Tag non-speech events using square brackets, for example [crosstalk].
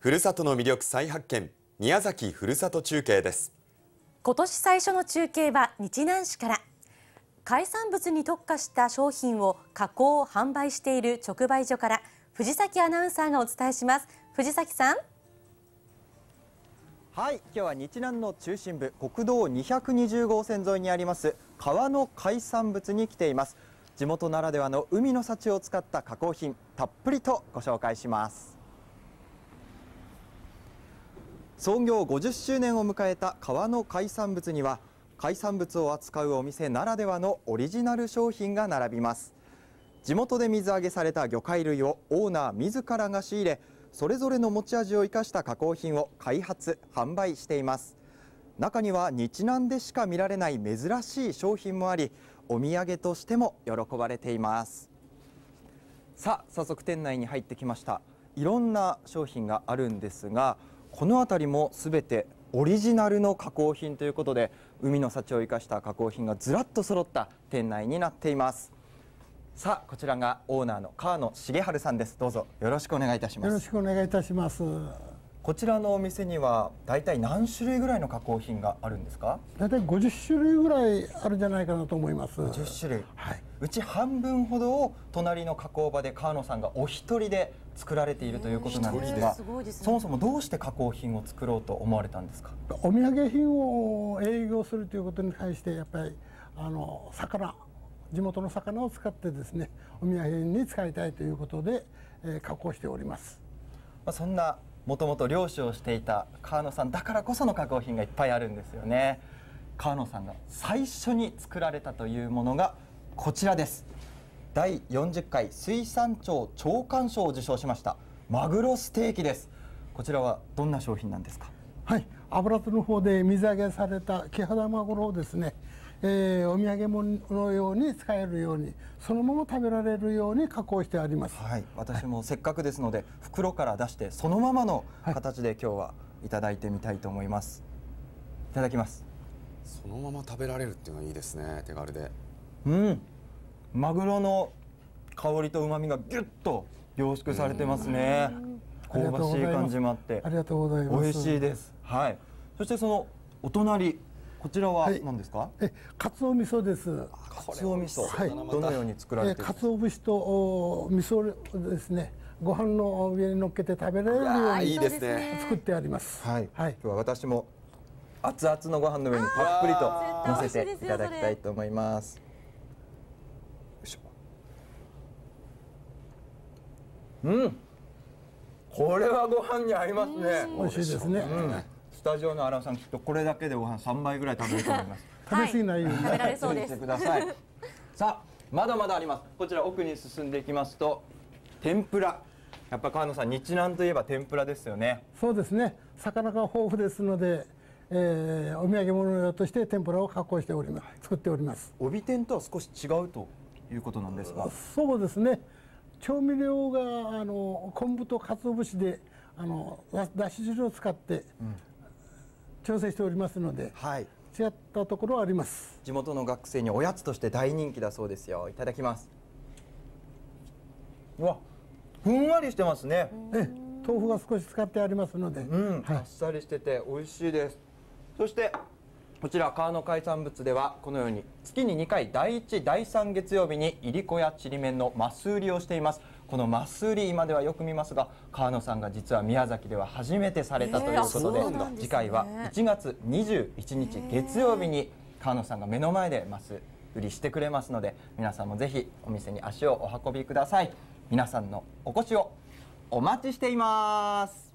ふるさとの魅力再発見宮崎ふるさと中継です今年最初の中継は日南市から海産物に特化した商品を加工販売している直売所から藤崎アナウンサーがお伝えします藤崎さんはい今日は日南の中心部国道220号線沿いにあります川の海産物に来ています地元ならではの海の幸を使った加工品たっぷりとご紹介します創業50周年を迎えた川の海産物には海産物を扱うお店ならではのオリジナル商品が並びます地元で水揚げされた魚介類をオーナー自らが仕入れそれぞれの持ち味を生かした加工品を開発販売しています中には日南でしか見られない珍しい商品もありお土産としても喜ばれていますさあ早速店内に入ってきましたいろんな商品があるんですがこの辺りも全てオリジナルの加工品ということで海の幸を生かした加工品がずらっと揃った店内になっていますさあこちらがオーナーの川野重治さんですどうぞよろしくお願いいたしますよろしくお願いいたしますこちらのお店には大体何種類ぐらいの加工品があるんですか大体50種類ぐらいあるんじゃないかなと思います50種類、はい、うち半分ほどを隣の加工場で川野さんがお一人で作られているということなんですが、えーね、そもそもどうして加工品を作ろうと思われたんですかお土産品を営業するということに対してやっぱりあの魚地元の魚を使ってですねお土産に使いたいということで、えー、加工しております、まあ、そんなもともと漁師をしていた川野さんだからこその加工品がいっぱいあるんですよね川野さんが最初に作られたというものがこちらです第40回水産庁長官賞を受賞しましたマグロステーキですこちらはどんな商品なんですかはい油津の方で水揚げされたキハダマグロをですね、えー、お土産物のように使えるようにそのまま食べられるように加工してあります、はい、私もせっかくですので、はい、袋から出してそのままの形で今日はいただいてみたいと思います、い、ただきますそのまま食べられるっていうのはいいですね手軽でうんマグロの香りと旨味がギュッと凝縮されてますね香ばしい感じもあってありがとうございます美味しいですはいそしてそのお隣こちらは何ですか、はい、え鰹味噌です鰹味噌、はい、どのように作られて鰹節と味噌ですねご飯の上に乗っけて食べられるようにいいですね作ってありますはい、はい、今日は私も熱々のご飯の上にたっぷりと乗せていただきたいと思いますうんこれはご飯に合いますね美味しいですね、うんスタジオのアラさんきっとこれだけでご飯3杯ぐらい食べると思います [laughs] 食べ過ぎないように、はい、食べられそうですてくださいさあまだまだありますこちら奥に進んでいきますと天ぷらやっぱ川野さん日南といえば天ぷらですよねそうですね魚が豊富ですのでえー、お土産物用として天ぷらを加工しております作っております帯天とは少し違うということなんですがそうですね調味料があの昆布と鰹節であのだし汁を使って、うん調整しておりますので、はい、違ったところはあります地元の学生におやつとして大人気だそうですよいただきますわふんわりしてますねえ豆腐が少し使ってありますので、うんはい、あっさりしてて美味しいですそしてこちら川の海産物ではこのように月に2回第1第3月曜日にいりこやちりめんのマス売りをしていますこのマス売り今ではよく見ますが川野さんが実は宮崎では初めてされたということでえーでね、次回は1月21日月曜日に川野さんが目の前でマス売りしてくれますので皆さんもぜひお店に足をお運びください皆さんのお越しをお待ちしています